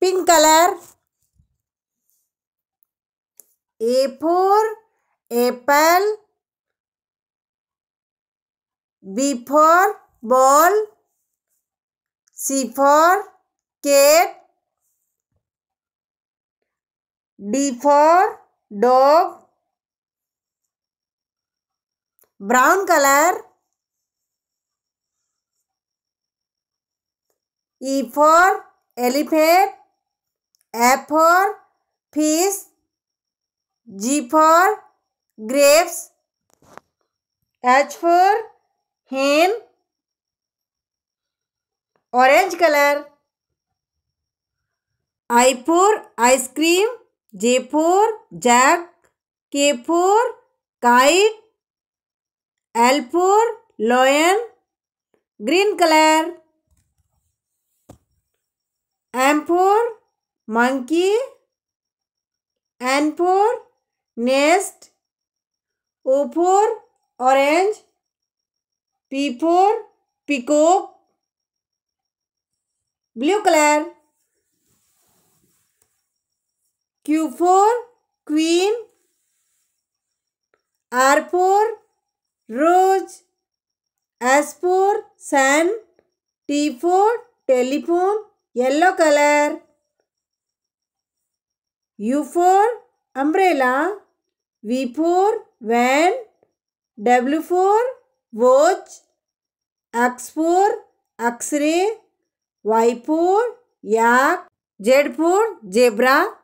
Pink colour A for apple B for ball C for cat D for dog brown colour E for elephant F for fish, G for grapes, H for hen, orange color. I for ice cream, J for jack, K for kite, L for lion, green color. M for monkey n for nest o for orange p for peacock blue color q for queen r for rose s for sun t for telephone yellow color U for umbrella, V for van, W for watch, X for x-ray, Y for yak, Z for zebra,